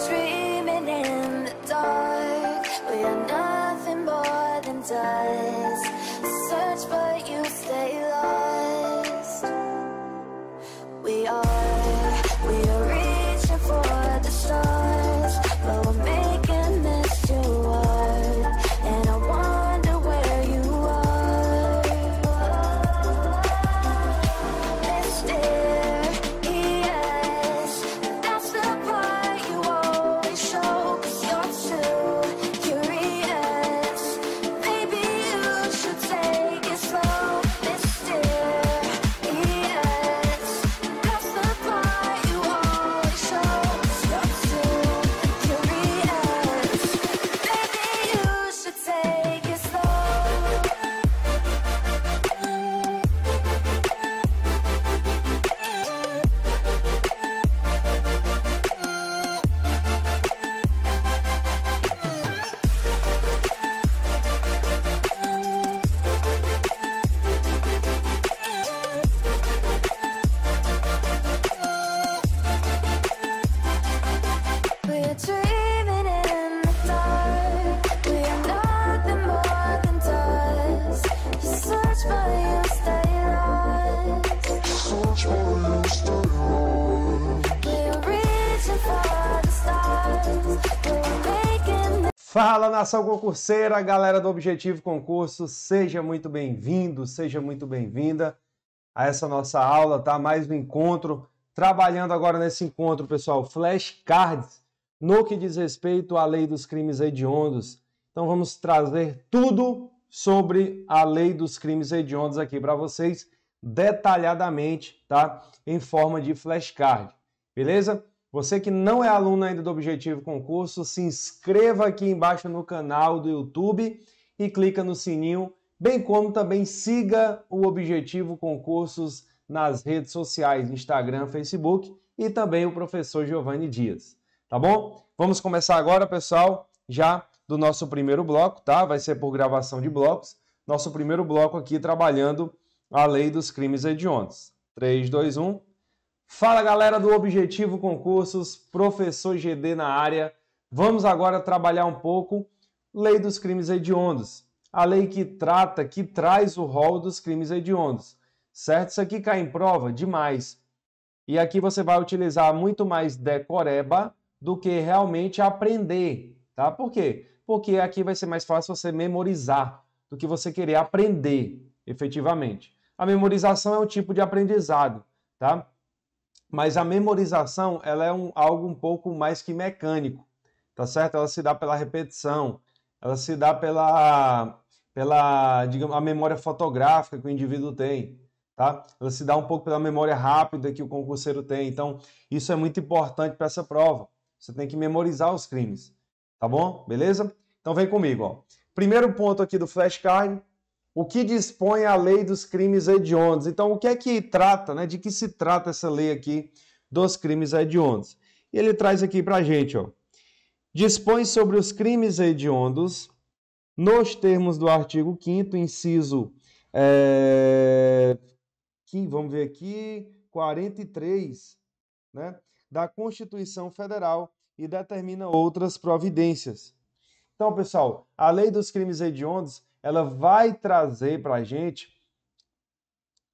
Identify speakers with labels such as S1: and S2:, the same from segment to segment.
S1: dreaming in the dark. We are nothing more than dust.
S2: Fala nação concurseira, galera do Objetivo Concurso, seja muito bem-vindo, seja muito bem-vinda a essa nossa aula, tá? Mais um encontro, trabalhando agora nesse encontro, pessoal, flashcards no que diz respeito à lei dos crimes hediondos. Então vamos trazer tudo sobre a lei dos crimes hediondos aqui para vocês detalhadamente, tá? Em forma de flashcard, beleza? Você que não é aluno ainda do Objetivo Concurso, se inscreva aqui embaixo no canal do YouTube e clica no sininho, bem como também siga o Objetivo Concursos nas redes sociais, Instagram, Facebook e também o professor Giovanni Dias, tá bom? Vamos começar agora, pessoal, já do nosso primeiro bloco, tá? Vai ser por gravação de blocos. Nosso primeiro bloco aqui trabalhando a lei dos crimes hediondos. 3, 2, 1... Fala galera do Objetivo Concursos, professor GD na área. Vamos agora trabalhar um pouco Lei dos Crimes Hediondos. A lei que trata, que traz o rol dos crimes hediondos. Certo? Isso aqui cai em prova demais. E aqui você vai utilizar muito mais decoreba do que realmente aprender, tá? Por quê? Porque aqui vai ser mais fácil você memorizar do que você querer aprender, efetivamente. A memorização é um tipo de aprendizado, tá? mas a memorização ela é um, algo um pouco mais que mecânico, tá certo? Ela se dá pela repetição, ela se dá pela, pela digamos, a memória fotográfica que o indivíduo tem, tá? Ela se dá um pouco pela memória rápida que o concurseiro tem. Então, isso é muito importante para essa prova. Você tem que memorizar os crimes, tá bom? Beleza? Então, vem comigo, ó. Primeiro ponto aqui do flashcard o que dispõe a lei dos crimes hediondos. Então, o que é que trata, né? De que se trata essa lei aqui dos crimes hediondos? E ele traz aqui para a gente, ó. Dispõe sobre os crimes hediondos, nos termos do artigo 5 inciso. É... Vamos ver aqui, 43, né? Da Constituição Federal e determina outras providências. Então, pessoal, a lei dos crimes hediondos ela vai trazer para a gente,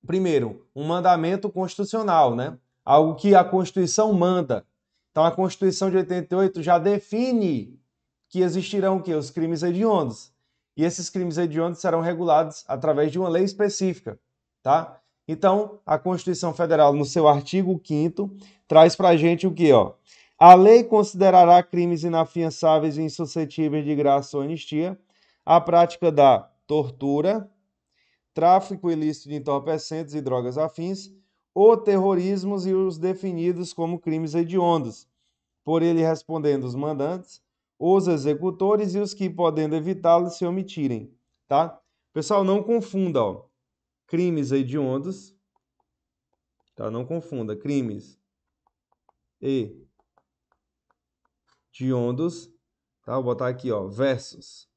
S2: primeiro, um mandamento constitucional, né? Algo que a Constituição manda. Então, a Constituição de 88 já define que existirão que os crimes hediondos. E esses crimes hediondos serão regulados através de uma lei específica, tá? Então, a Constituição Federal, no seu artigo 5 traz para a gente o que, ó? A lei considerará crimes inafiançáveis e insuscetíveis de graça ou anistia a prática da tortura, tráfico ilícito de entorpecentes e drogas afins, ou terrorismos e os definidos como crimes hediondos, por ele respondendo os mandantes, os executores e os que, podendo evitá-los, se omitirem, tá? Pessoal, não confunda, ó, crimes hediondos, tá? Não confunda, crimes hediondos, tá? Vou botar aqui, ó, versus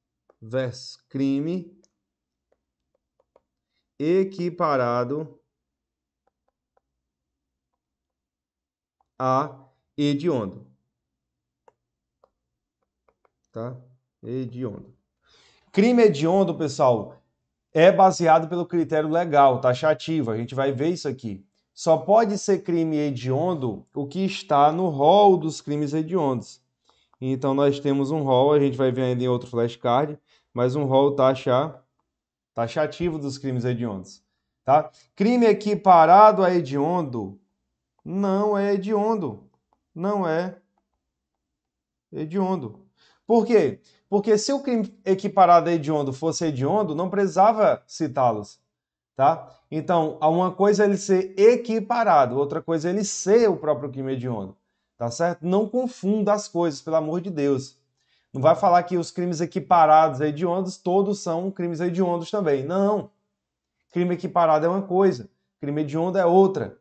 S2: versus crime equiparado a hediondo. Tá? Hediondo. Crime hediondo, pessoal, é baseado pelo critério legal, taxativo. A gente vai ver isso aqui. Só pode ser crime hediondo o que está no rol dos crimes hediondos. Então, nós temos um rol, a gente vai ver ainda em outro flashcard, mas um rol taxa, tá taxativo tá dos crimes hediondos. Tá? Crime equiparado a hediondo não é hediondo. Não é hediondo. Por quê? Porque se o crime equiparado a hediondo fosse hediondo, não precisava citá-los. Tá? Então, uma coisa é ele ser equiparado, outra coisa é ele ser o próprio crime hediondo. Tá certo? Não confunda as coisas, pelo amor de Deus. Não vai falar que os crimes equiparados a hediondos todos são crimes hediondos também. Não. Crime equiparado é uma coisa, crime hediondo é outra.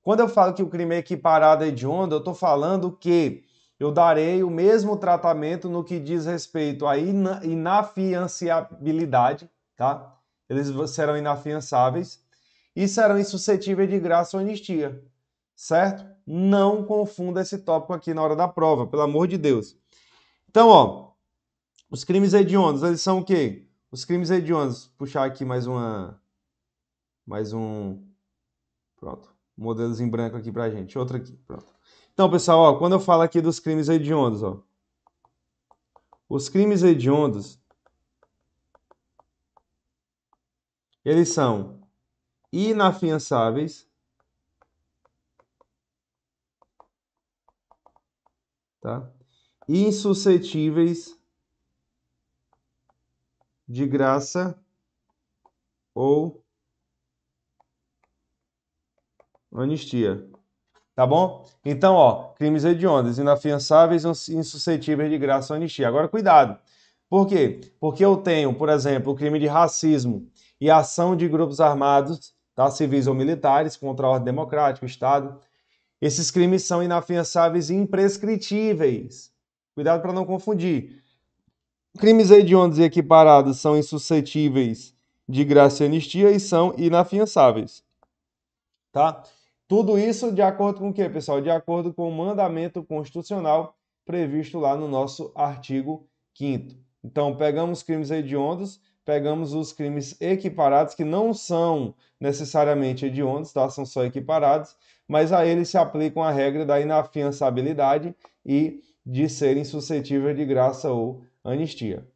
S2: Quando eu falo que o crime é equiparado a hediondo, eu estou falando que eu darei o mesmo tratamento no que diz respeito à inafianciabilidade, tá? Eles serão inafiançáveis e serão insuscetíveis de graça ou anistia, certo? Não confunda esse tópico aqui na hora da prova, pelo amor de Deus. Então, ó, os crimes hediondos, eles são o quê? Os crimes hediondos, puxar aqui mais uma, mais um, pronto, modelos em branco aqui pra gente, outro aqui, pronto. Então, pessoal, ó, quando eu falo aqui dos crimes hediondos, ó, os crimes hediondos, eles são inafiançáveis, tá? insuscetíveis de graça ou anistia. Tá bom? Então, ó, crimes hediondos, inafiançáveis, insuscetíveis de graça ou anistia. Agora, cuidado. Por quê? Porque eu tenho, por exemplo, o crime de racismo e ação de grupos armados, tá, civis ou militares, contra a ordem democrática, o Estado. Esses crimes são inafiançáveis e imprescritíveis. Cuidado para não confundir. Crimes hediondos e equiparados são insuscetíveis de graça e anistia e são inafiançáveis. Tá? Tudo isso de acordo com o quê, pessoal? De acordo com o mandamento constitucional previsto lá no nosso artigo 5 Então, pegamos crimes hediondos, pegamos os crimes equiparados, que não são necessariamente hediondos, tá? são só equiparados, mas a eles se aplica a regra da inafiançabilidade e de serem suscetíveis de graça ou anistia.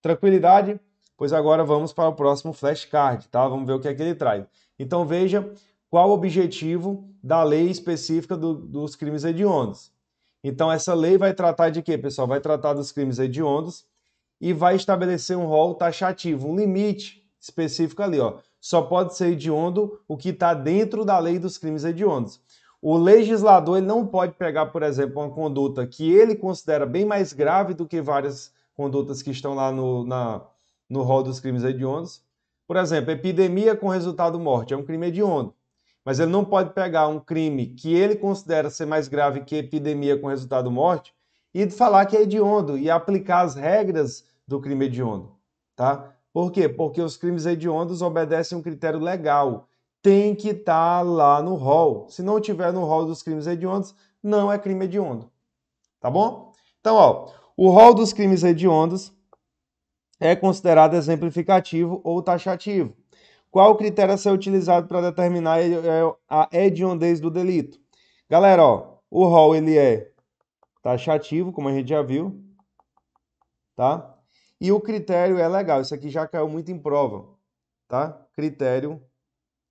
S2: Tranquilidade? Pois agora vamos para o próximo flashcard, tá? Vamos ver o que é que ele traz. Então veja qual o objetivo da lei específica do, dos crimes hediondos. Então essa lei vai tratar de quê, pessoal? Vai tratar dos crimes hediondos e vai estabelecer um rol taxativo, um limite específico ali, ó. Só pode ser hediondo o que está dentro da lei dos crimes hediondos. O legislador ele não pode pegar, por exemplo, uma conduta que ele considera bem mais grave do que várias condutas que estão lá no, na, no rol dos crimes hediondos. Por exemplo, epidemia com resultado morte é um crime hediondo. Mas ele não pode pegar um crime que ele considera ser mais grave que epidemia com resultado morte e falar que é hediondo e aplicar as regras do crime hediondo, tá? Por quê? Porque os crimes hediondos obedecem um critério legal tem que estar tá lá no rol. Se não tiver no rol dos crimes hediondos, não é crime hediondo. Tá bom? Então, ó, o rol dos crimes hediondos é considerado exemplificativo ou taxativo. Qual critério a ser utilizado para determinar é, a hediondez do delito? Galera, ó, o rol ele é taxativo, como a gente já viu, tá? E o critério é legal, isso aqui já caiu muito em prova, tá? Critério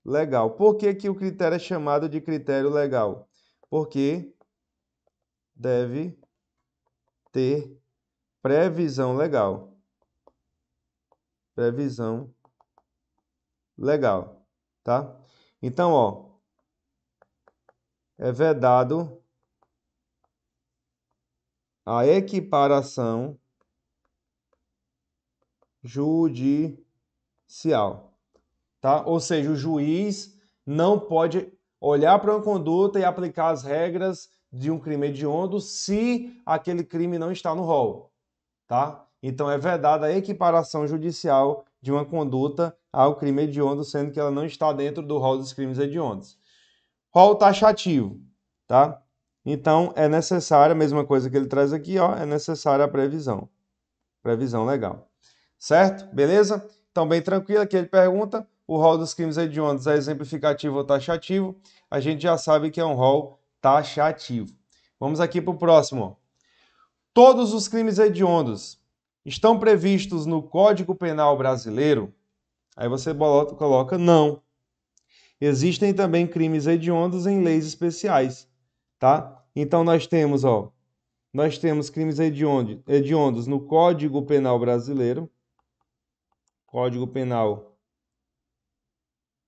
S2: legal. Por que, que o critério é chamado de critério legal? Porque deve ter previsão legal. Previsão legal, tá? Então, ó, é vedado a equiparação judicial tá? Ou seja, o juiz não pode olhar para uma conduta e aplicar as regras de um crime hediondo se aquele crime não está no rol, tá? Então é vedada a equiparação judicial de uma conduta ao crime hediondo, sendo que ela não está dentro do rol dos crimes hediondos. Rol taxativo, tá? Então é necessária, a mesma coisa que ele traz aqui, ó, é necessária a previsão. Previsão legal. Certo? Beleza? Então, bem tranquilo, aqui ele pergunta o rol dos crimes hediondos é, é exemplificativo ou taxativo. A gente já sabe que é um rol taxativo. Vamos aqui para o próximo. Todos os crimes hediondos estão previstos no Código Penal Brasileiro? Aí você coloca não. Existem também crimes hediondos em leis especiais, tá? Então nós temos, ó, nós temos crimes hediondos no Código Penal Brasileiro, Código Penal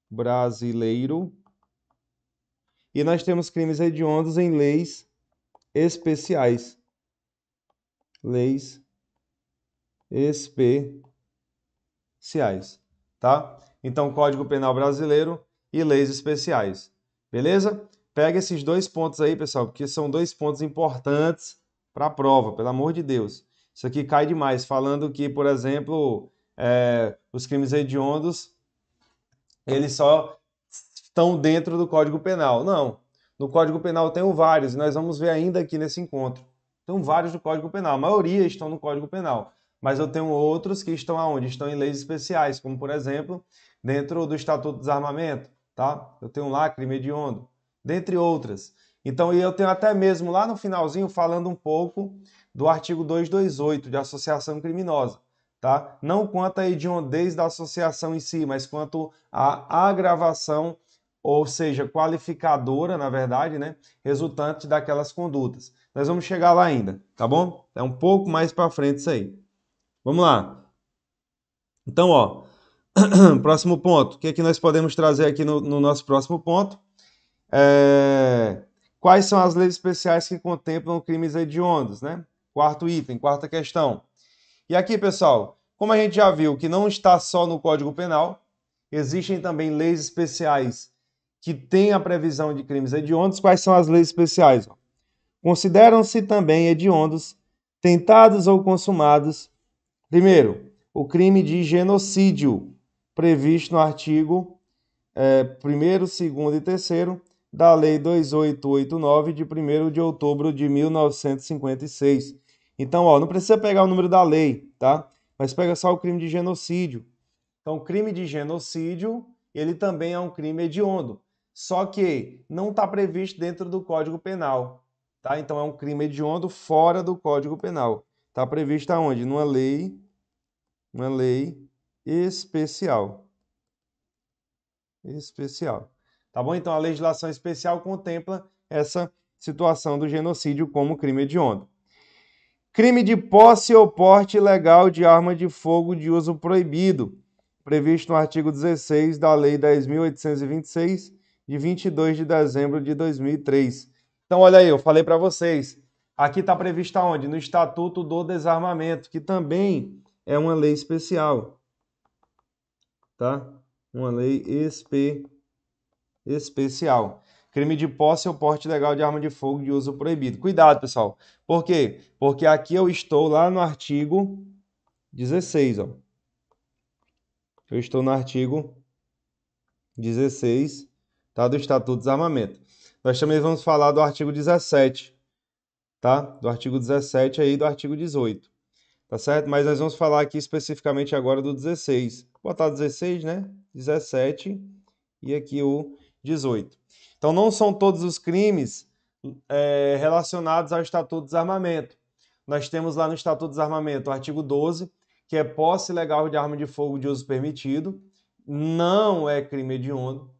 S2: brasileiro. E nós temos crimes hediondos em leis especiais. Leis especiais, tá? Então, Código Penal Brasileiro e leis especiais. Beleza? Pega esses dois pontos aí, pessoal, porque são dois pontos importantes para a prova, pelo amor de Deus. Isso aqui cai demais, falando que, por exemplo, é, os crimes hediondos é. eles só estão dentro do Código Penal. Não. No Código Penal tem vários, e nós vamos ver ainda aqui nesse encontro. Tem vários do Código Penal, a maioria estão no Código Penal. Mas eu tenho outros que estão aonde? Estão em leis especiais, como por exemplo, dentro do Estatuto do Desarmamento, tá? Eu tenho lá crime hediondo, dentre outras. Então, eu tenho até mesmo lá no finalzinho falando um pouco do artigo 228 de associação criminosa tá? Não quanto à hediondez da associação em si, mas quanto à agravação, ou seja, qualificadora, na verdade, né, resultante daquelas condutas. Nós vamos chegar lá ainda, tá bom? É um pouco mais para frente isso aí. Vamos lá. Então, ó, próximo ponto. O que é que nós podemos trazer aqui no, no nosso próximo ponto? É... Quais são as leis especiais que contemplam crimes hediondos, né? Quarto item, quarta questão. E aqui, pessoal, como a gente já viu que não está só no Código Penal, existem também leis especiais que têm a previsão de crimes hediondos. Quais são as leis especiais? Consideram-se também hediondos, tentados ou consumados. Primeiro, o crime de genocídio, previsto no artigo 1, é, 2 e 3 da Lei 2889, de 1 de outubro de 1956 então, ó, não precisa pegar o número da lei, tá? Mas pega só o crime de genocídio. Então, crime de genocídio, ele também é um crime hediondo. Só que não está previsto dentro do Código Penal, tá? Então, é um crime hediondo fora do Código Penal. Está previsto aonde? Numa lei, uma lei especial. Especial. Tá bom? Então, a legislação especial contempla essa situação do genocídio como crime hediondo. Crime de posse ou porte ilegal de arma de fogo de uso proibido, previsto no artigo 16 da Lei 10.826, de 22 de dezembro de 2003. Então, olha aí, eu falei para vocês. Aqui está prevista onde? No Estatuto do Desarmamento, que também é uma lei especial. Tá? Uma lei espe... especial crime de posse ou porte legal de arma de fogo de uso proibido. Cuidado, pessoal. Por quê? Porque aqui eu estou lá no artigo 16, ó. Eu estou no artigo 16, tá? Do Estatuto de Desarmamento. Nós também vamos falar do artigo 17, tá? Do artigo 17 aí do artigo 18. Tá certo? Mas nós vamos falar aqui especificamente agora do 16. Vou botar 16, né? 17 e aqui o 18. Então, não são todos os crimes é, relacionados ao Estatuto do Desarmamento. Nós temos lá no Estatuto do Desarmamento o artigo 12, que é posse legal de arma de fogo de uso permitido, não é crime hediondo.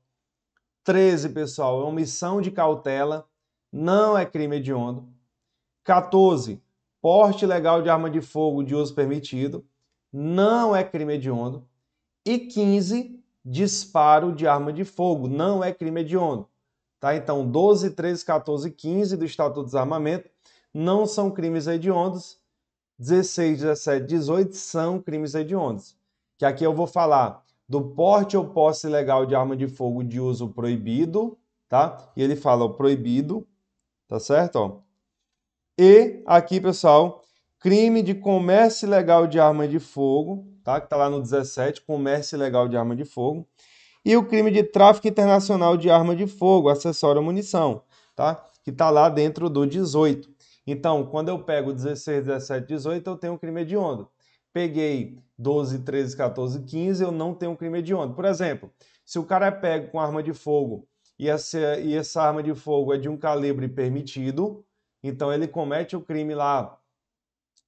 S2: 13, pessoal, é omissão de cautela, não é crime hediondo. 14, porte legal de arma de fogo de uso permitido, não é crime hediondo. E 15, disparo de arma de fogo, não é crime hediondo. Tá? Então, 12, 13, 14 e 15 do Estatuto do Desarmamento não são crimes hediondos. 16, 17, 18 são crimes hediondos. Que aqui eu vou falar do porte ou posse ilegal de arma de fogo de uso proibido, tá? E ele fala o proibido, tá certo? Ó. E aqui, pessoal, crime de comércio ilegal de arma de fogo, tá? Que tá lá no 17, comércio ilegal de arma de fogo e o crime de tráfico internacional de arma de fogo, acessório ou munição, tá? Que está lá dentro do 18. Então, quando eu pego 16, 17, 18, eu tenho um crime hediondo. Peguei 12, 13, 14, 15, eu não tenho um crime hediondo. Por exemplo, se o cara é pego com arma de fogo e essa, e essa arma de fogo é de um calibre permitido, então ele comete o crime lá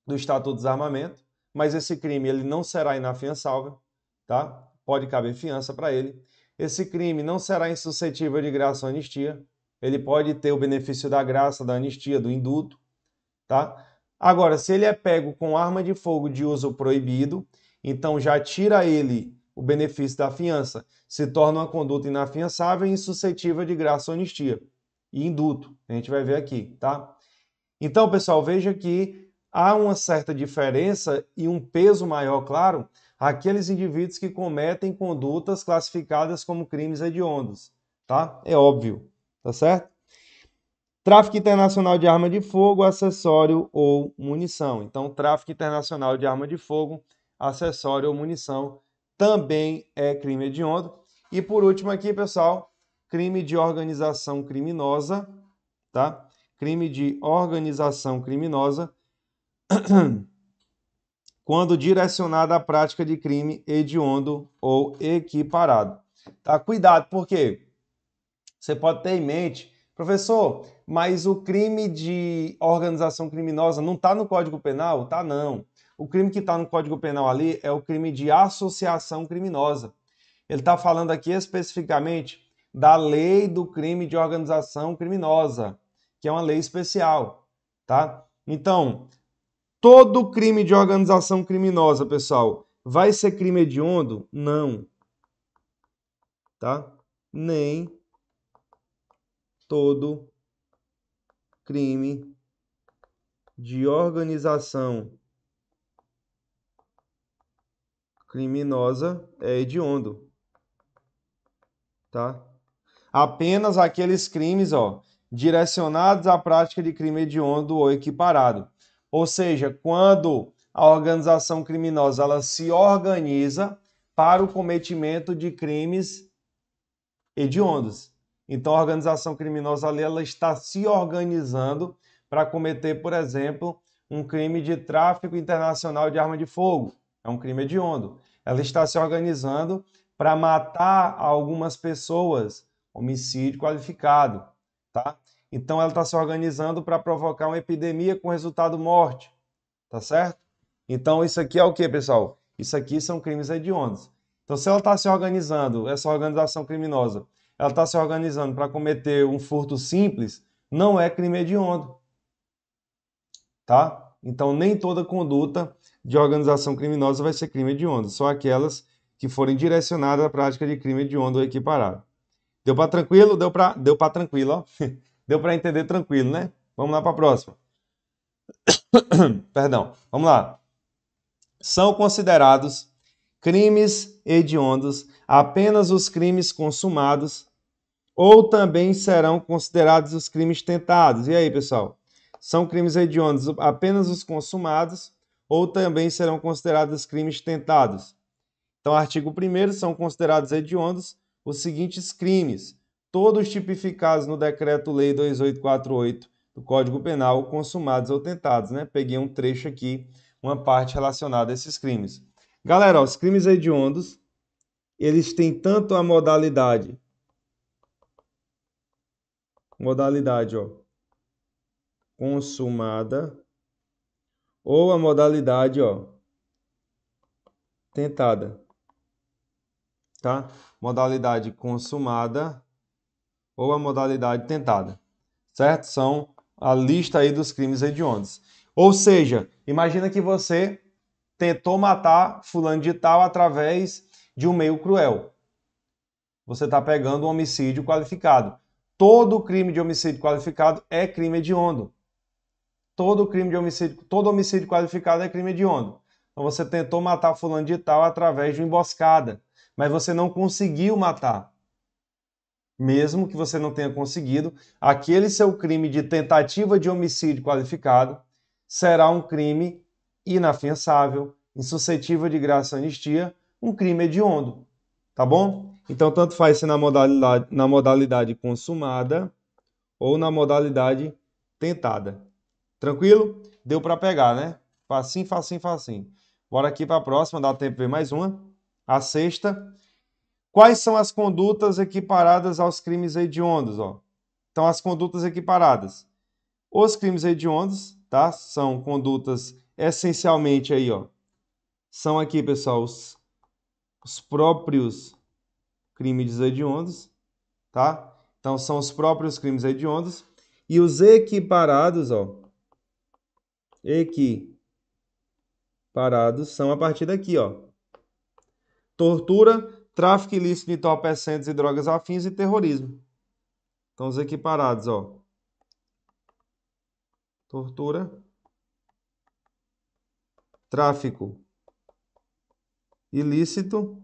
S2: do Estatuto de Desarmamento, mas esse crime ele não será inafiançável, tá? pode caber fiança para ele. Esse crime não será insuscetível de graça ou anistia. Ele pode ter o benefício da graça, da anistia, do indulto, tá? Agora, se ele é pego com arma de fogo de uso proibido, então já tira ele o benefício da fiança, se torna uma conduta inafiançável e insuscetível de graça ou anistia e indulto. A gente vai ver aqui, tá? Então, pessoal, veja que há uma certa diferença e um peso maior, claro, aqueles indivíduos que cometem condutas classificadas como crimes hediondos, tá? É óbvio, tá certo? Tráfico internacional de arma de fogo, acessório ou munição. Então, tráfico internacional de arma de fogo, acessório ou munição também é crime hediondo. E por último aqui, pessoal, crime de organização criminosa, tá? Crime de organização criminosa quando direcionada à prática de crime hediondo ou equiparado. Tá? Cuidado, porque você pode ter em mente, professor, mas o crime de organização criminosa não está no Código Penal? Tá não. O crime que está no Código Penal ali é o crime de associação criminosa. Ele está falando aqui especificamente da lei do crime de organização criminosa, que é uma lei especial, tá? Então, Todo crime de organização criminosa, pessoal, vai ser crime hediondo? Não. Tá? Nem todo crime de organização criminosa é hediondo. Tá? Apenas aqueles crimes, ó, direcionados à prática de crime hediondo ou equiparado. Ou seja, quando a organização criminosa ela se organiza para o cometimento de crimes hediondos. Então, a organização criminosa ali ela está se organizando para cometer, por exemplo, um crime de tráfico internacional de arma de fogo. É um crime hediondo. Ela está se organizando para matar algumas pessoas, homicídio qualificado, tá? Então ela está se organizando para provocar uma epidemia com resultado morte, tá certo? Então isso aqui é o que, pessoal? Isso aqui são crimes hediondos. Então se ela está se organizando, essa organização criminosa, ela está se organizando para cometer um furto simples, não é crime hediondo, tá? Então nem toda conduta de organização criminosa vai ser crime hediondo, só aquelas que forem direcionadas à prática de crime hediondo ou equiparado. Deu para tranquilo? Deu para deu tranquilo, ó. Deu para entender tranquilo, né? Vamos lá para a próxima. Perdão. Vamos lá. São considerados crimes hediondos apenas os crimes consumados ou também serão considerados os crimes tentados. E aí, pessoal? São crimes hediondos apenas os consumados ou também serão considerados crimes tentados. Então, artigo 1 são considerados hediondos os seguintes crimes: todos tipificados no Decreto-Lei 2848 do Código Penal, consumados ou tentados, né? Peguei um trecho aqui, uma parte relacionada a esses crimes. Galera, ó, os crimes hediondos, eles têm tanto a modalidade modalidade, ó, consumada ou a modalidade, ó, tentada. Tá? Modalidade consumada ou a modalidade tentada. Certo? São a lista aí dos crimes hediondos. Ou seja, imagina que você tentou matar fulano de tal através de um meio cruel. Você está pegando um homicídio qualificado. Todo crime de homicídio qualificado é crime hediondo. Todo crime de homicídio, todo homicídio qualificado é crime hediondo. Então você tentou matar fulano de tal através de uma emboscada, mas você não conseguiu matar mesmo que você não tenha conseguido, aquele seu crime de tentativa de homicídio qualificado será um crime inafiançável, insuscetível de graça anistia, um crime hediondo, tá bom? Então, tanto faz se na modalidade, na modalidade consumada ou na modalidade tentada. Tranquilo? Deu para pegar, né? Facinho, facinho, facinho. Bora aqui para a próxima, dá tempo de ver mais uma. A sexta Quais são as condutas equiparadas aos crimes hediondos? Ó? Então, as condutas equiparadas. Os crimes hediondos, tá? São condutas essencialmente aí, ó. São aqui, pessoal, os, os próprios crimes hediondos, tá? Então, são os próprios crimes hediondos. E os equiparados, ó. Equiparados são a partir daqui, ó. Tortura, tráfico ilícito de entorpecentes e drogas afins e terrorismo. Estão os equiparados, ó. Tortura. Tráfico ilícito,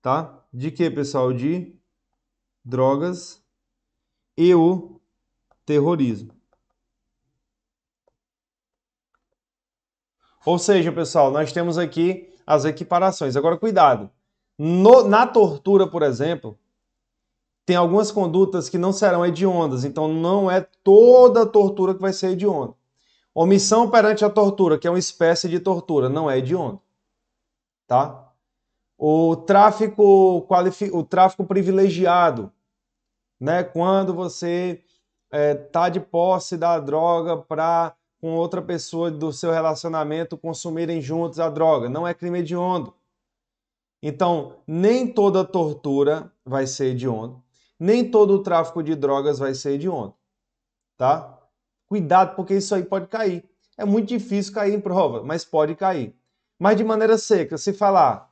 S2: tá? De que, pessoal? De drogas e o terrorismo. Ou seja, pessoal, nós temos aqui as equiparações. Agora, cuidado. No, na tortura, por exemplo, tem algumas condutas que não serão hediondas, então não é toda tortura que vai ser hedionda. Omissão perante a tortura, que é uma espécie de tortura, não é hedionda. Tá? O tráfico, o tráfico privilegiado, né? quando você é, tá de posse da droga para com outra pessoa do seu relacionamento consumirem juntos a droga, não é crime hediondo. Então, nem toda tortura vai ser hedionda, nem todo o tráfico de drogas vai ser hediondo, tá? Cuidado, porque isso aí pode cair. É muito difícil cair em prova, mas pode cair. Mas de maneira seca, se falar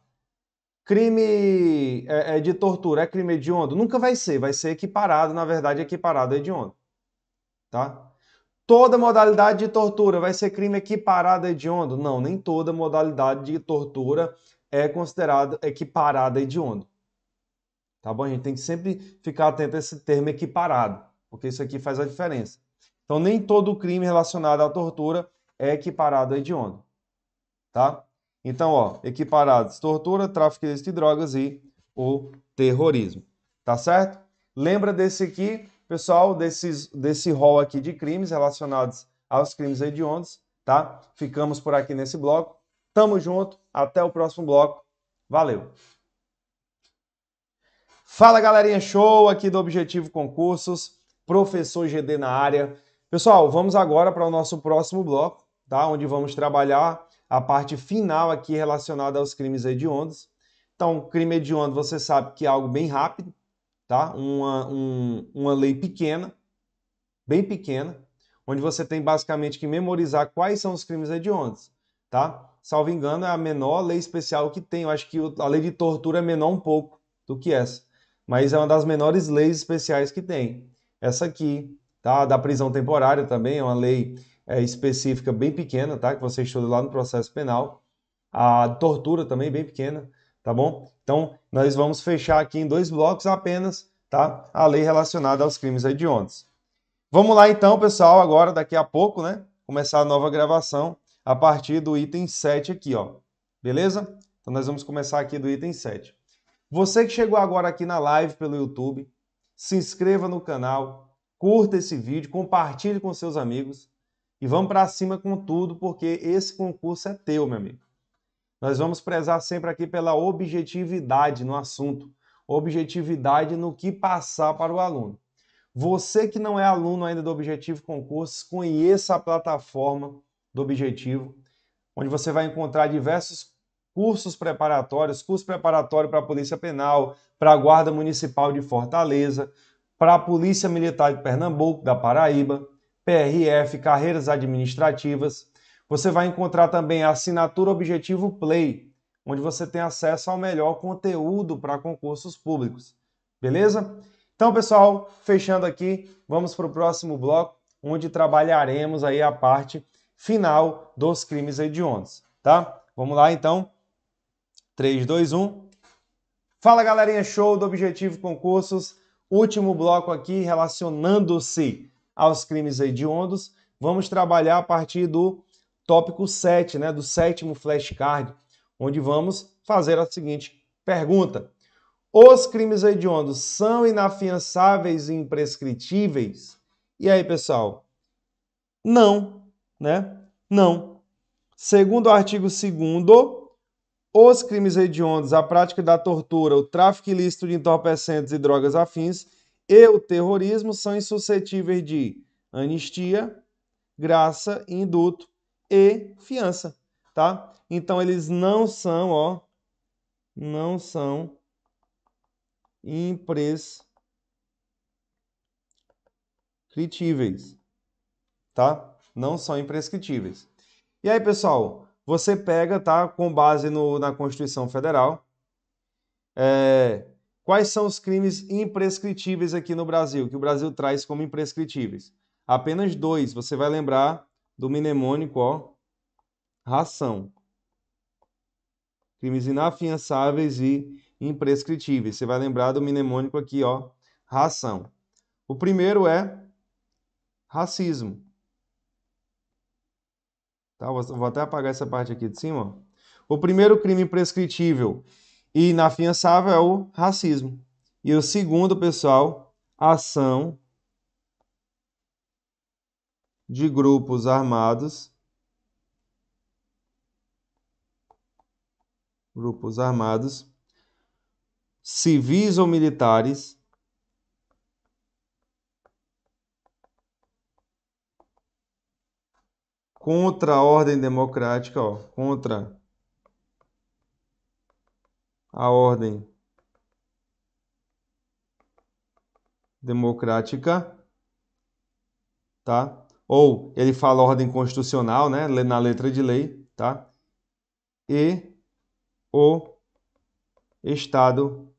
S2: crime é, é de tortura é crime hediondo, nunca vai ser, vai ser equiparado, na verdade, equiparado a hediondo, tá? Toda modalidade de tortura vai ser crime equiparado a hediondo? Não, nem toda modalidade de tortura é considerado equiparado a hediondo. Tá bom? A gente tem que sempre ficar atento a esse termo equiparado, porque isso aqui faz a diferença. Então, nem todo crime relacionado à tortura é equiparado a hediondo. Tá? Então, ó, equiparados tortura, tráfico de drogas e o terrorismo. Tá certo? Lembra desse aqui, pessoal, desses, desse rol aqui de crimes relacionados aos crimes hediondos, tá? Ficamos por aqui nesse bloco. Tamo junto, até o próximo bloco. Valeu! Fala galerinha, show aqui do Objetivo Concursos, professor GD na área. Pessoal, vamos agora para o nosso próximo bloco, tá? Onde vamos trabalhar a parte final aqui relacionada aos crimes hediondos. Então, crime hediondo, você sabe que é algo bem rápido, tá? Uma, um, uma lei pequena, bem pequena, onde você tem basicamente que memorizar quais são os crimes hediondos, tá? salvo engano, é a menor lei especial que tem. Eu acho que a lei de tortura é menor um pouco do que essa, mas é uma das menores leis especiais que tem. Essa aqui, tá? Da prisão temporária também é uma lei é, específica bem pequena, tá? Que você estuda lá no processo penal. A tortura também bem pequena, tá bom? Então, nós vamos fechar aqui em dois blocos apenas, tá? A lei relacionada aos crimes hediondos. Vamos lá então, pessoal, agora daqui a pouco, né? Começar a nova gravação a partir do item 7 aqui, ó. Beleza? Então nós vamos começar aqui do item 7. Você que chegou agora aqui na live pelo YouTube, se inscreva no canal, curta esse vídeo, compartilhe com seus amigos e vamos para cima com tudo, porque esse concurso é teu, meu amigo. Nós vamos prezar sempre aqui pela objetividade no assunto, objetividade no que passar para o aluno. Você que não é aluno ainda do Objetivo Concursos, conheça a plataforma, do objetivo, onde você vai encontrar diversos cursos preparatórios, curso preparatório para a Polícia Penal, para a Guarda Municipal de Fortaleza, para a Polícia Militar de Pernambuco, da Paraíba, PRF, carreiras administrativas. Você vai encontrar também a assinatura Objetivo Play, onde você tem acesso ao melhor conteúdo para concursos públicos. Beleza? Então, pessoal, fechando aqui, vamos para o próximo bloco, onde trabalharemos aí a parte final dos crimes hediondos, tá? Vamos lá então. 3, 2, 1. Fala galerinha, show do Objetivo Concursos. Último bloco aqui relacionando-se aos crimes hediondos. Vamos trabalhar a partir do tópico 7, né, do sétimo flashcard, onde vamos fazer a seguinte pergunta: Os crimes hediondos são inafiançáveis e imprescritíveis? E aí, pessoal? Não, né? Não. Segundo o artigo 2 os crimes hediondos, a prática da tortura, o tráfico ilícito de entorpecentes e drogas afins e o terrorismo são insuscetíveis de anistia, graça, induto e fiança, tá? Então eles não são, ó, não são imprescritíveis, tá? não são imprescritíveis. E aí, pessoal, você pega, tá, com base no, na Constituição Federal, é, quais são os crimes imprescritíveis aqui no Brasil, que o Brasil traz como imprescritíveis. Apenas dois, você vai lembrar do mnemônico, ó, ração. Crimes inafiançáveis e imprescritíveis. Você vai lembrar do mnemônico aqui, ó, ração. O primeiro é racismo. Tá? Vou até apagar essa parte aqui de cima. O primeiro crime prescritível e inafiançável é o racismo. E o segundo, pessoal, ação de grupos armados. Grupos armados, civis ou militares, contra a ordem democrática, ó, contra a ordem democrática, tá? Ou ele fala ordem constitucional, né, na letra de lei, tá? E o Estado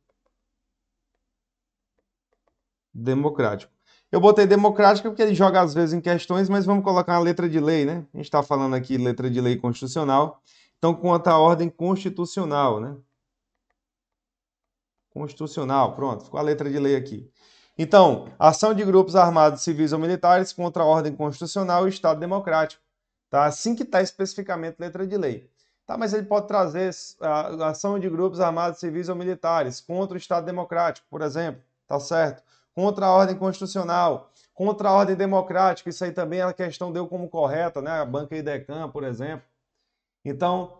S2: democrático. Eu botei democrática porque ele joga às vezes em questões, mas vamos colocar uma letra de lei, né? A gente está falando aqui letra de lei constitucional. Então, quanto à ordem constitucional, né? Constitucional, pronto, ficou a letra de lei aqui. Então, ação de grupos armados civis ou militares contra a ordem constitucional e Estado democrático. Tá? Assim que está especificamente letra de lei. Tá, mas ele pode trazer a ação de grupos armados civis ou militares contra o Estado democrático, por exemplo, tá certo? contra a ordem constitucional, contra a ordem democrática. Isso aí também é a questão deu como correta, né? A banca IDECAM, por exemplo. Então,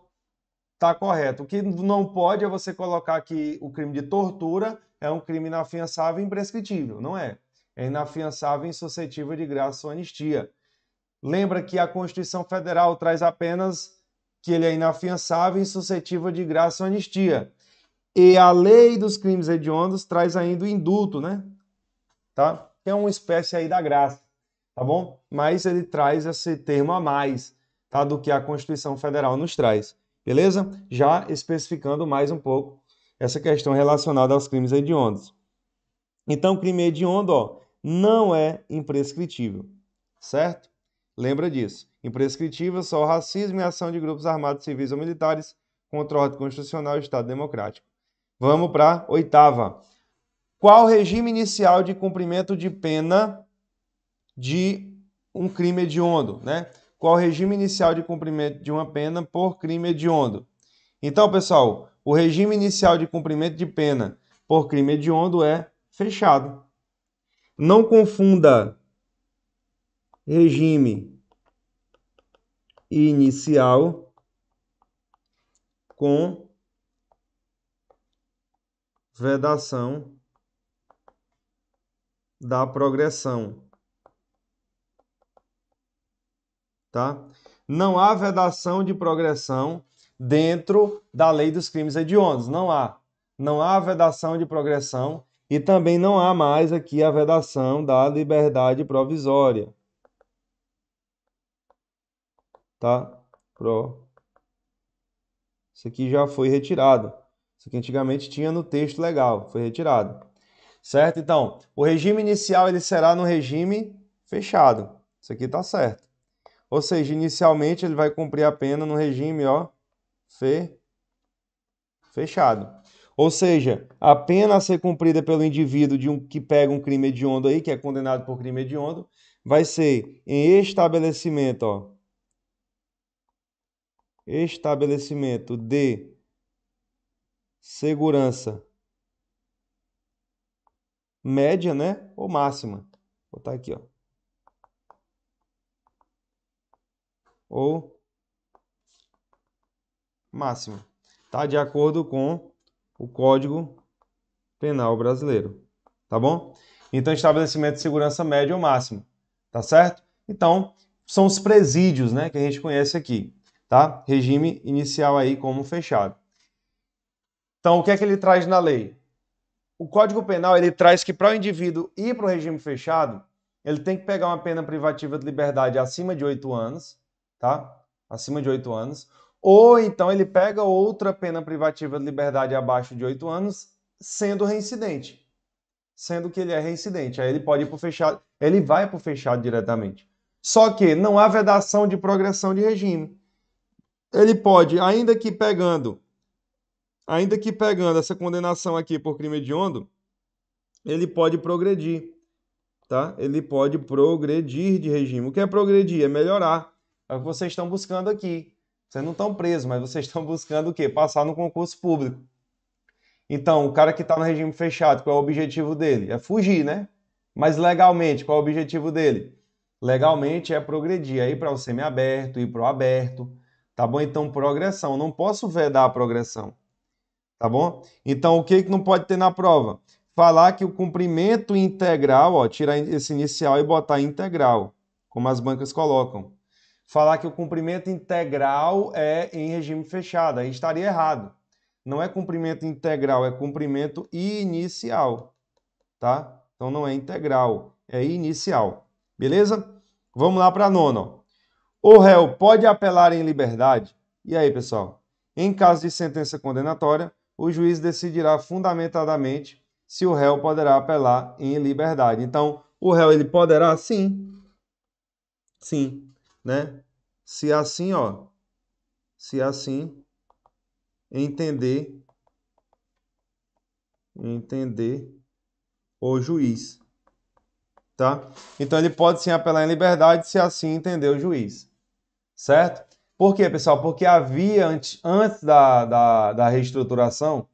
S2: tá correto. O que não pode é você colocar que o crime de tortura é um crime inafiançável e imprescritível. Não é. É inafiançável e insuscetível de graça ou anistia. Lembra que a Constituição Federal traz apenas que ele é inafiançável e insuscetível de graça ou anistia. E a lei dos crimes hediondos traz ainda o indulto, né? tá? Que é uma espécie aí da graça, tá bom? Mas ele traz esse termo a mais, tá? Do que a Constituição Federal nos traz, beleza? Já especificando mais um pouco essa questão relacionada aos crimes hediondos. Então, crime hediondo, ó, não é imprescritível, certo? Lembra disso. Imprescritível é só o racismo e a ação de grupos armados civis ou militares contra o ordem constitucional e Estado democrático. Vamos para oitava qual o regime inicial de cumprimento de pena de um crime hediondo, né? Qual o regime inicial de cumprimento de uma pena por crime hediondo? Então, pessoal, o regime inicial de cumprimento de pena por crime hediondo é fechado. Não confunda regime inicial com vedação da progressão. Tá? Não há vedação de progressão dentro da lei dos crimes hediondos. Não há. Não há vedação de progressão e também não há mais aqui a vedação da liberdade provisória. Tá? Pro. Isso aqui já foi retirado. Isso aqui antigamente tinha no texto legal, foi retirado certo? Então, o regime inicial ele será no regime fechado. Isso aqui está certo. Ou seja, inicialmente ele vai cumprir a pena no regime ó, fe... fechado. Ou seja, a pena a ser cumprida pelo indivíduo de um que pega um crime hediondo aí, que é condenado por crime hediondo, vai ser em estabelecimento, ó, estabelecimento de segurança média, né? Ou máxima. Vou botar aqui, ó. Ou máxima. Tá de acordo com o Código Penal Brasileiro, tá bom? Então, estabelecimento de segurança média ou máxima, tá certo? Então, são os presídios, né, que a gente conhece aqui, tá? Regime inicial aí como fechado. Então, o que é que ele traz na lei? o Código Penal ele traz que para o indivíduo ir para o regime fechado, ele tem que pegar uma pena privativa de liberdade acima de oito anos, tá? Acima de oito anos. Ou então ele pega outra pena privativa de liberdade abaixo de oito anos, sendo reincidente. Sendo que ele é reincidente. Aí ele pode ir para o fechado. Ele vai para o fechado diretamente. Só que não há vedação de progressão de regime. Ele pode, ainda que pegando ainda que pegando essa condenação aqui por crime hediondo, ele pode progredir, tá? Ele pode progredir de regime. O que é progredir? É melhorar. É o que vocês estão buscando aqui. Vocês não estão presos, mas vocês estão buscando o quê? Passar no concurso público. Então, o cara que está no regime fechado, qual é o objetivo dele? É fugir, né? Mas legalmente, qual é o objetivo dele? Legalmente é progredir, aí é ir para o semiaberto, ir para o aberto, tá bom? Então, progressão. Não posso vedar a progressão tá bom? Então, o que, que não pode ter na prova? Falar que o cumprimento integral, ó, tirar esse inicial e botar integral, como as bancas colocam. Falar que o cumprimento integral é em regime fechado, aí estaria errado. Não é cumprimento integral, é cumprimento inicial, tá? Então não é integral, é inicial. Beleza? Vamos lá para a nona. O réu pode apelar em liberdade? E aí, pessoal? Em caso de sentença condenatória, o juiz decidirá fundamentadamente se o réu poderá apelar em liberdade. Então, o réu ele poderá sim. Sim, né? Se assim, ó, se assim entender entender o juiz, tá? Então ele pode sim apelar em liberdade se assim entender o juiz. Certo? Por quê, pessoal? Porque havia, antes, antes da, da, da reestruturação,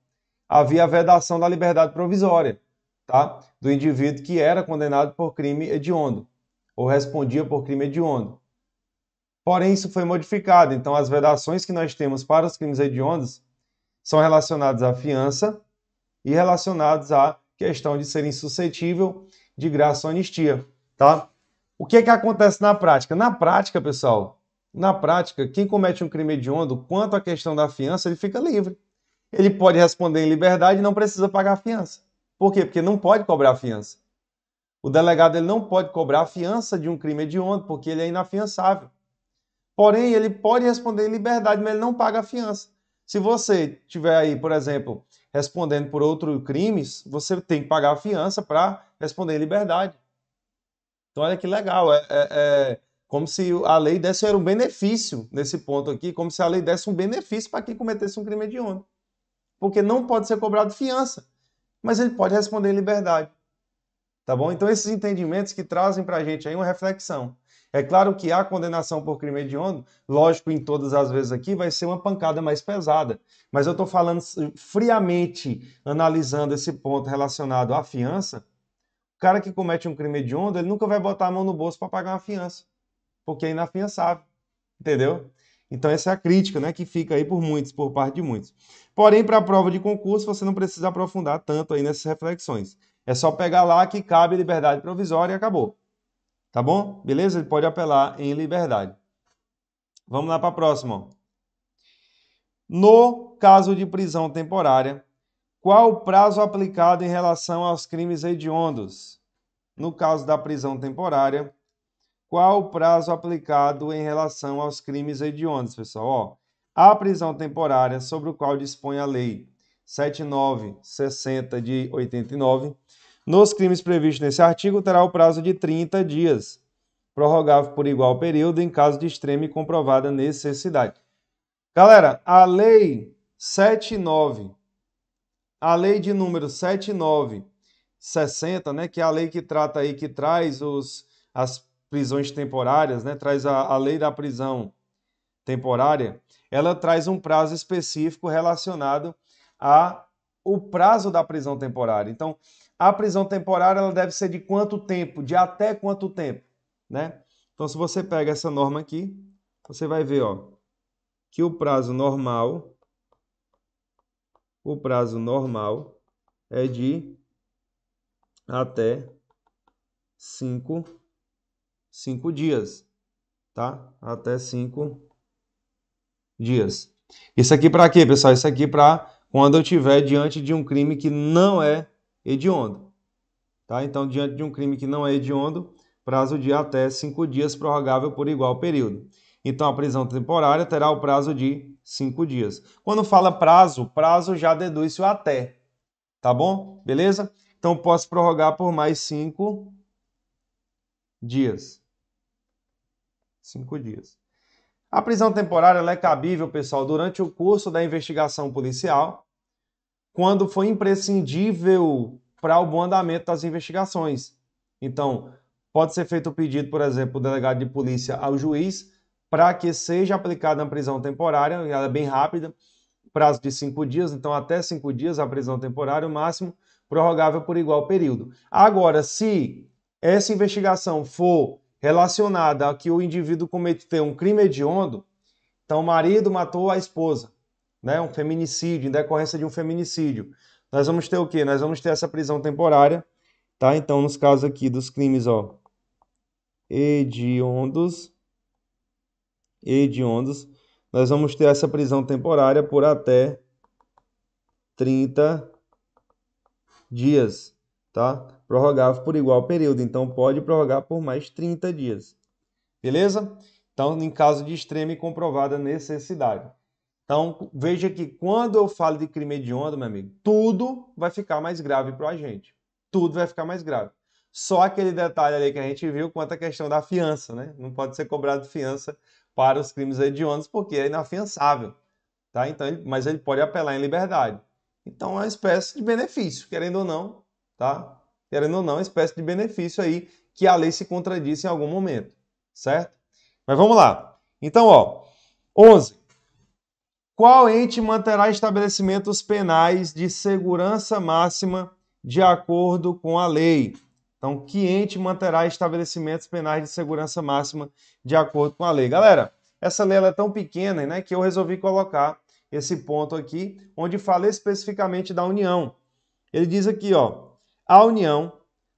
S2: havia a vedação da liberdade provisória tá? do indivíduo que era condenado por crime hediondo ou respondia por crime hediondo. Porém, isso foi modificado. Então, as vedações que nós temos para os crimes hediondos são relacionadas à fiança e relacionadas à questão de serem suscetível de graça ou anistia, tá? O que é que acontece na prática? Na prática, pessoal, na prática, quem comete um crime hediondo, quanto à questão da fiança, ele fica livre. Ele pode responder em liberdade e não precisa pagar a fiança. Por quê? Porque não pode cobrar a fiança. O delegado ele não pode cobrar a fiança de um crime hediondo, porque ele é inafiançável. Porém, ele pode responder em liberdade, mas ele não paga a fiança. Se você tiver aí, por exemplo, respondendo por outros crimes, você tem que pagar a fiança para responder em liberdade. Então, olha que legal. É, é, é, como se a lei desse era um benefício nesse ponto aqui, como se a lei desse um benefício para quem cometesse um crime hediondo. Porque não pode ser cobrado fiança, mas ele pode responder em liberdade. Tá bom? Então, esses entendimentos que trazem para a gente aí uma reflexão. É claro que a condenação por crime hediondo, lógico, em todas as vezes aqui, vai ser uma pancada mais pesada. Mas eu estou falando friamente, analisando esse ponto relacionado à fiança. O cara que comete um crime hediondo, ele nunca vai botar a mão no bolso para pagar uma fiança porque é inafiançável, entendeu? Então essa é a crítica, né, que fica aí por muitos, por parte de muitos. Porém, para a prova de concurso, você não precisa aprofundar tanto aí nessas reflexões. É só pegar lá que cabe liberdade provisória e acabou. Tá bom? Beleza? Ele pode apelar em liberdade. Vamos lá para a próxima. No caso de prisão temporária, qual o prazo aplicado em relação aos crimes hediondos? No caso da prisão temporária, qual o prazo aplicado em relação aos crimes hediondos, pessoal? Ó, a prisão temporária sobre o qual dispõe a lei 7960 de 89, nos crimes previstos nesse artigo terá o prazo de 30 dias, prorrogável por igual período em caso de extrema e comprovada necessidade. Galera, a lei 79 a lei de número 7960, né, que é a lei que trata aí que traz os as prisões temporárias, né? traz a, a lei da prisão temporária, ela traz um prazo específico relacionado a o prazo da prisão temporária. Então, a prisão temporária ela deve ser de quanto tempo, de até quanto tempo, né? Então, se você pega essa norma aqui, você vai ver, ó, que o prazo normal o prazo normal é de até 5 cinco dias, tá? Até cinco dias. Isso aqui para quê, pessoal? Isso aqui para quando eu tiver diante de um crime que não é hediondo, tá? Então, diante de um crime que não é hediondo, prazo de até cinco dias prorrogável por igual período. Então, a prisão temporária terá o prazo de cinco dias. Quando fala prazo, prazo já deduz o até, tá bom? Beleza? Então, posso prorrogar por mais cinco dias. Cinco dias. A prisão temporária é cabível, pessoal, durante o curso da investigação policial, quando foi imprescindível para o bom andamento das investigações. Então, pode ser feito o pedido, por exemplo, do delegado de polícia ao juiz para que seja aplicada a prisão temporária, ela é bem rápida, prazo de cinco dias, então até cinco dias a prisão temporária, o máximo prorrogável por igual período. Agora, se essa investigação for relacionada a que o indivíduo cometeu um crime hediondo, então o marido matou a esposa, né? Um feminicídio, em decorrência de um feminicídio. Nós vamos ter o quê? Nós vamos ter essa prisão temporária, tá? Então, nos casos aqui dos crimes, ó, hediondos, hediondos, nós vamos ter essa prisão temporária por até 30 dias tá? Prorrogável por igual período, então pode prorrogar por mais 30 dias. Beleza? Então, em caso de extrema e comprovada necessidade. Então, veja que quando eu falo de crime hediondo, meu amigo, tudo vai ficar mais grave para o agente. Tudo vai ficar mais grave. Só aquele detalhe ali que a gente viu quanto à questão da fiança, né? Não pode ser cobrado fiança para os crimes hediondos porque é inafiançável, tá? Então, mas ele pode apelar em liberdade. Então, é uma espécie de benefício, querendo ou não, tá? Querendo ou não, uma espécie de benefício aí que a lei se contradisse em algum momento, certo? Mas vamos lá. Então, ó, 11. Qual ente manterá estabelecimentos penais de segurança máxima de acordo com a lei? Então, que ente manterá estabelecimentos penais de segurança máxima de acordo com a lei? Galera, essa lei é tão pequena né, que eu resolvi colocar esse ponto aqui, onde fala especificamente da União. Ele diz aqui, ó, a União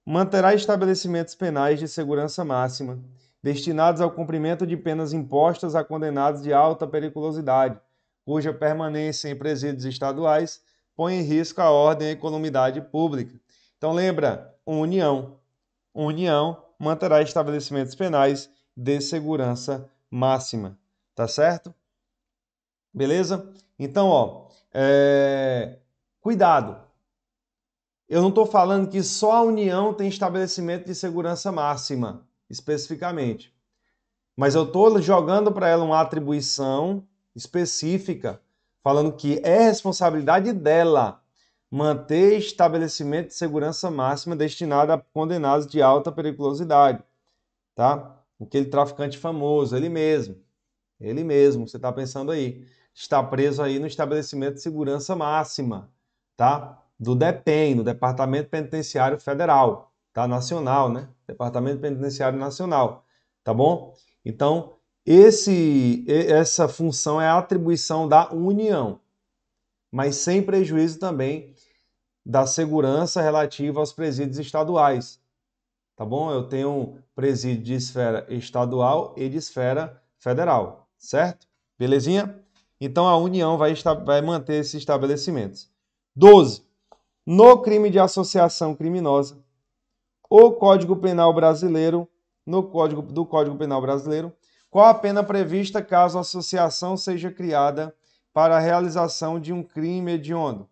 S2: manterá estabelecimentos penais de segurança máxima destinados ao cumprimento de penas impostas a condenados de alta periculosidade, cuja permanência em presídios estaduais põe em risco a ordem e a economidade pública. Então lembra, União. União manterá estabelecimentos penais de segurança máxima, tá certo? Beleza? Então, ó, é... cuidado, eu não estou falando que só a União tem estabelecimento de segurança máxima, especificamente. Mas eu estou jogando para ela uma atribuição específica, falando que é responsabilidade dela manter estabelecimento de segurança máxima destinado a condenados de alta periculosidade, tá? Aquele traficante famoso, ele mesmo, ele mesmo, você está pensando aí, está preso aí no estabelecimento de segurança máxima, tá? do DEPEN, do Departamento Penitenciário Federal, tá? Nacional, né? Departamento Penitenciário Nacional, tá bom? Então, esse, essa função é atribuição da União, mas sem prejuízo também da segurança relativa aos presídios estaduais, tá bom? Eu tenho presídio de esfera estadual e de esfera federal, certo? Belezinha? Então, a União vai, vai manter esses estabelecimentos. 12 no crime de associação criminosa, o Código Penal Brasileiro, no Código do Código Penal Brasileiro, qual a pena prevista caso a associação seja criada para a realização de um crime hediondo.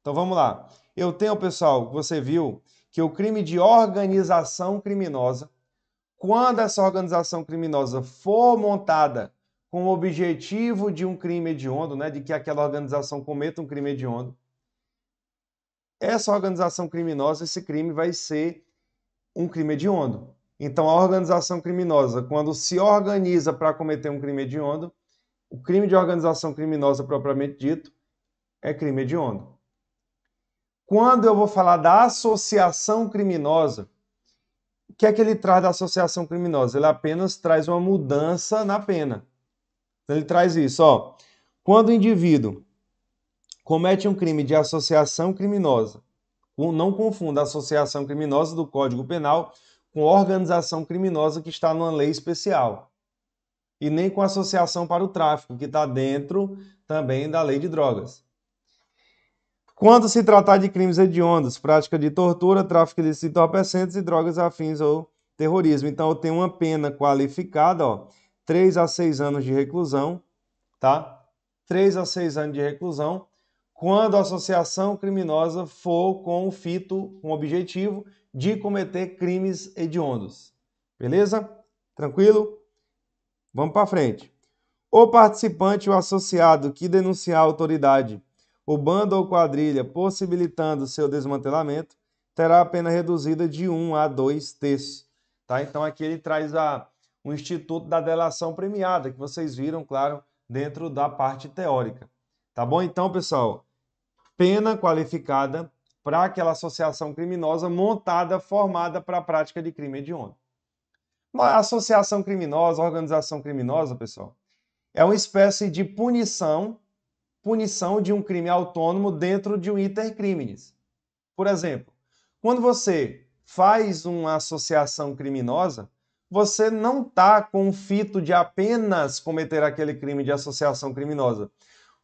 S2: Então vamos lá. Eu tenho, pessoal, você viu que o crime de organização criminosa, quando essa organização criminosa for montada com o objetivo de um crime hediondo, né, de que aquela organização cometa um crime hediondo, essa organização criminosa, esse crime vai ser um crime hediondo. Então, a organização criminosa, quando se organiza para cometer um crime hediondo, o crime de organização criminosa propriamente dito é crime hediondo. Quando eu vou falar da associação criminosa, o que é que ele traz da associação criminosa? Ele apenas traz uma mudança na pena. Ele traz isso, ó. Quando o indivíduo comete um crime de associação criminosa. Não confunda associação criminosa do Código Penal com organização criminosa que está numa lei especial. E nem com associação para o tráfico, que está dentro também da lei de drogas. Quando se tratar de crimes hediondos, prática de tortura, tráfico de entorpecentes e drogas afins ou terrorismo. Então, tem uma pena qualificada, ó, 3 a 6 anos de reclusão, tá? 3 a 6 anos de reclusão quando a associação criminosa for com o fito, com o objetivo de cometer crimes hediondos. Beleza? Tranquilo? Vamos para frente. O participante ou associado que denunciar a autoridade, o bando ou quadrilha possibilitando seu desmantelamento, terá a pena reduzida de 1 a 2 terços. Tá? Então aqui ele traz a, o Instituto da Delação Premiada, que vocês viram, claro, dentro da parte teórica. Tá bom então, pessoal? pena qualificada para aquela associação criminosa montada, formada para a prática de crime hediondo. Associação criminosa, organização criminosa, pessoal, é uma espécie de punição, punição de um crime autônomo dentro de um intercrimes. Por exemplo, quando você faz uma associação criminosa, você não está com o fito de apenas cometer aquele crime de associação criminosa.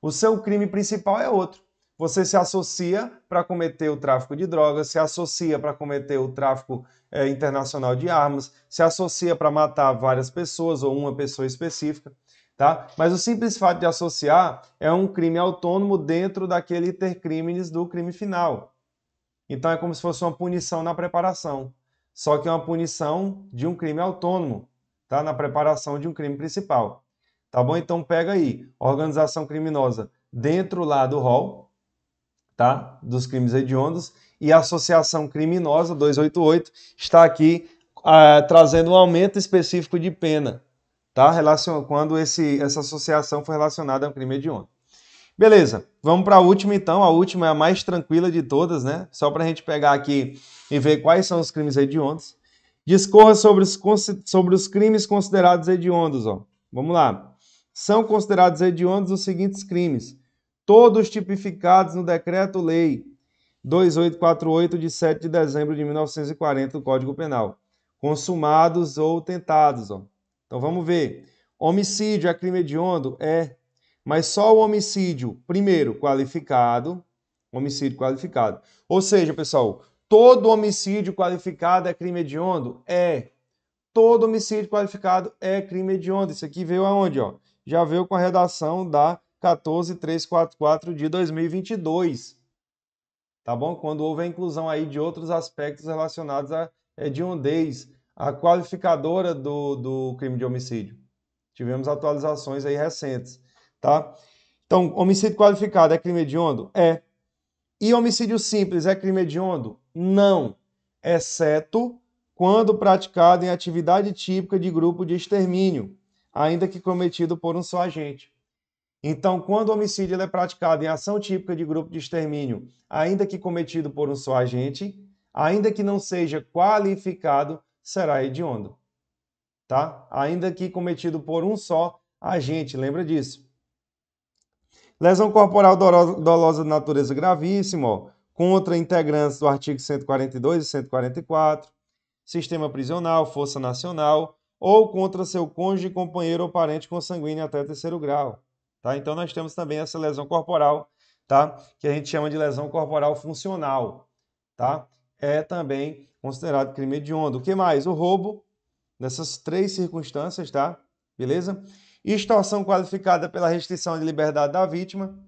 S2: O seu crime principal é outro. Você se associa para cometer o tráfico de drogas, se associa para cometer o tráfico é, internacional de armas, se associa para matar várias pessoas ou uma pessoa específica, tá? Mas o simples fato de associar é um crime autônomo dentro daquele intercrimes do crime final. Então é como se fosse uma punição na preparação, só que é uma punição de um crime autônomo, tá? Na preparação de um crime principal. Tá bom? Então pega aí, organização criminosa dentro lá do rol, tá? dos crimes hediondos, e a Associação Criminosa 288 está aqui uh, trazendo um aumento específico de pena, tá? Relacion... quando esse, essa associação foi relacionada a um crime hediondo. Beleza, vamos para a última então. A última é a mais tranquila de todas, né? Só para a gente pegar aqui e ver quais são os crimes hediondos. Discorra sobre os, sobre os crimes considerados hediondos. Ó. Vamos lá. São considerados hediondos os seguintes crimes: todos tipificados no Decreto-Lei 2848, de 7 de dezembro de 1940, do Código Penal, consumados ou tentados. Ó. Então vamos ver. Homicídio é crime hediondo? É. Mas só o homicídio, primeiro, qualificado. Homicídio qualificado. Ou seja, pessoal, todo homicídio qualificado é crime hediondo? É. Todo homicídio qualificado é crime hediondo. Isso aqui veio aonde? Ó? Já veio com a redação da 14344 de 2022. Tá bom? Quando houve a inclusão aí de outros aspectos relacionados à hediondez, eh, a qualificadora do, do crime de homicídio. Tivemos atualizações aí recentes, tá? Então, homicídio qualificado é crime hediondo? É. E homicídio simples é crime hediondo? Não, exceto quando praticado em atividade típica de grupo de extermínio, ainda que cometido por um só agente. Então, quando o homicídio é praticado em ação típica de grupo de extermínio, ainda que cometido por um só agente, ainda que não seja qualificado, será hediondo. Tá? Ainda que cometido por um só agente, lembra disso. Lesão corporal dolosa de natureza gravíssima, ó, contra integrantes do artigo 142 e 144, sistema prisional, força nacional, ou contra seu cônjuge, companheiro ou parente consanguíneo até terceiro grau. Tá? Então nós temos também essa lesão corporal, tá? que a gente chama de lesão corporal funcional. Tá? É também considerado crime hediondo. O que mais? O roubo, nessas três circunstâncias, tá? Beleza? Extorsão qualificada pela restrição de liberdade da vítima,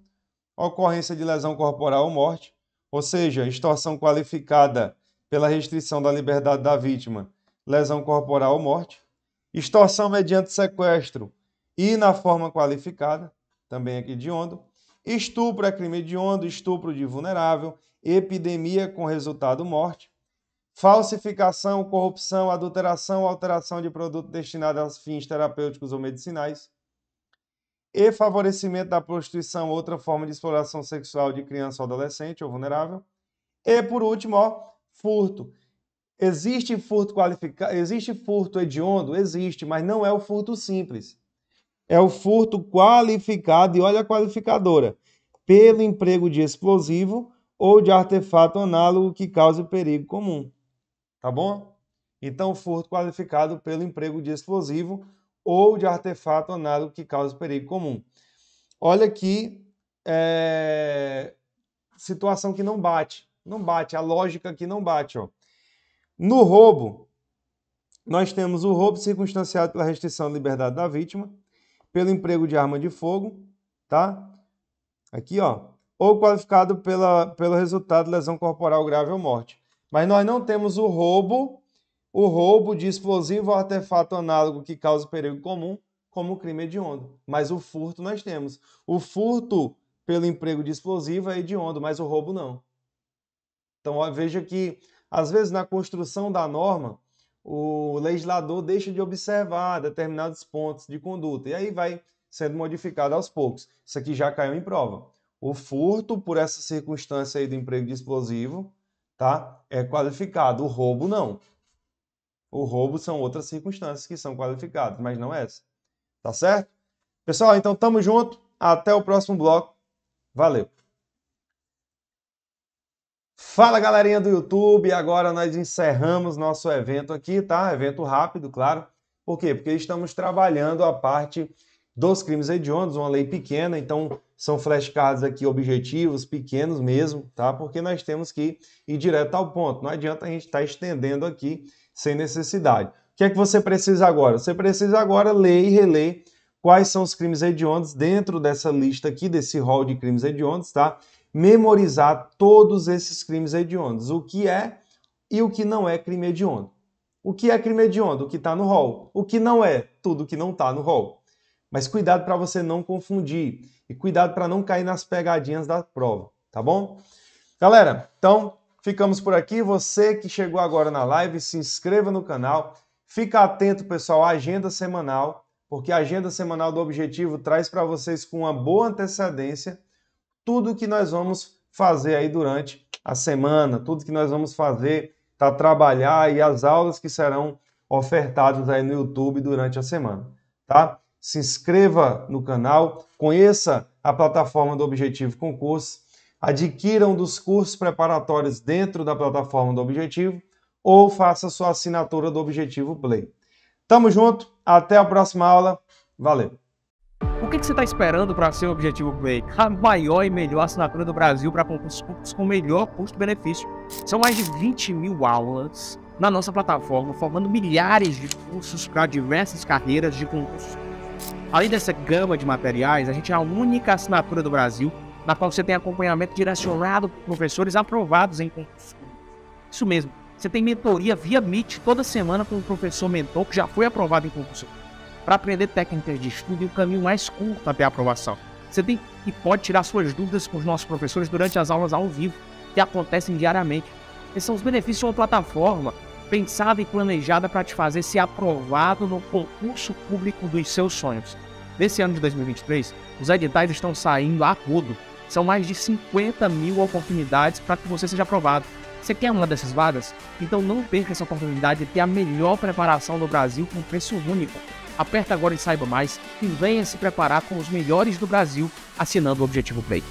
S2: ocorrência de lesão corporal ou morte, ou seja, extorsão qualificada pela restrição da liberdade da vítima, lesão corporal ou morte, extorsão mediante sequestro e na forma qualificada, também aqui de onda. Estupro é crime de onda, estupro de vulnerável, epidemia com resultado morte, falsificação, corrupção, adulteração, alteração de produto destinado a fins terapêuticos ou medicinais, e favorecimento da prostituição, outra forma de exploração sexual de criança ou adolescente ou vulnerável. E por último, ó, furto. Existe furto qualificado, existe furto hediondo? Existe, mas não é o furto simples é o furto qualificado, e olha a qualificadora, pelo emprego de explosivo ou de artefato análogo que cause perigo comum. Tá bom? Então, furto qualificado pelo emprego de explosivo ou de artefato análogo que cause perigo comum. Olha aqui, é... situação que não bate. Não bate, a lógica aqui não bate. Ó. No roubo, nós temos o roubo circunstanciado pela restrição de liberdade da vítima, pelo emprego de arma de fogo, tá? Aqui, ó, ou qualificado pela, pelo resultado de lesão corporal grave ou morte. Mas nós não temos o roubo, o roubo de explosivo ou artefato análogo que cause perigo comum como crime hediondo. Mas o furto nós temos. O furto pelo emprego de explosivo é hediondo, mas o roubo não. Então ó, veja que, às vezes, na construção da norma, o legislador deixa de observar determinados pontos de conduta. E aí vai sendo modificado aos poucos. Isso aqui já caiu em prova. O furto, por essa circunstância aí do emprego de explosivo, tá? É qualificado. O roubo, não. O roubo são outras circunstâncias que são qualificadas, mas não essa. Tá certo? Pessoal, então tamo junto. Até o próximo bloco. Valeu! Fala galerinha do YouTube, agora nós encerramos nosso evento aqui, tá? Evento rápido, claro. Por quê? Porque estamos trabalhando a parte dos crimes hediondos, uma lei pequena, então são flashcards aqui objetivos, pequenos mesmo, tá? Porque nós temos que ir direto ao ponto, não adianta a gente estar tá estendendo aqui sem necessidade. O que é que você precisa agora? Você precisa agora ler e reler quais são os crimes hediondos dentro dessa lista aqui, desse rol de crimes hediondos, tá? memorizar todos esses crimes hediondos, o que é e o que não é crime hediondo. O que é crime hediondo? O que está no rol. O que não é? Tudo que não está no rol. Mas cuidado para você não confundir e cuidado para não cair nas pegadinhas da prova, tá bom? Galera, então ficamos por aqui. Você que chegou agora na live, se inscreva no canal. Fica atento, pessoal, à agenda semanal, porque a agenda semanal do Objetivo traz para vocês com uma boa antecedência tudo que nós vamos fazer aí durante a semana, tudo que nós vamos fazer para trabalhar e as aulas que serão ofertadas aí no YouTube durante a semana, tá? Se inscreva no canal, conheça a plataforma do Objetivo Concurso, adquira um dos cursos preparatórios dentro da plataforma do Objetivo ou faça sua assinatura do Objetivo Play. Tamo junto, até a próxima aula.
S3: Valeu! O que, que você está esperando para ser o Objetivo Play? A maior e melhor assinatura do Brasil para concursos públicos com melhor custo-benefício. São mais de 20 mil aulas na nossa plataforma, formando milhares de cursos para diversas carreiras de concursos. Além dessa gama de materiais, a gente é a única assinatura do Brasil na qual você tem acompanhamento direcionado por professores aprovados em concursos. Isso mesmo, você tem mentoria via Meet toda semana com um professor mentor que já foi aprovado em públicos. Para aprender técnicas de estudo e o caminho mais curto até a aprovação. Você tem e pode tirar suas dúvidas com os nossos professores durante as aulas ao vivo, que acontecem diariamente. Esses são os benefícios de uma plataforma pensada e planejada para te fazer ser aprovado no concurso público dos seus sonhos. Nesse ano de 2023, os editais estão saindo a rodo. São mais de 50 mil oportunidades para que você seja aprovado. Você quer uma dessas vagas? Então não perca essa oportunidade de ter a melhor preparação do Brasil com preço único. Aperta agora e saiba mais e venha se preparar com os melhores do Brasil assinando o Objetivo Play.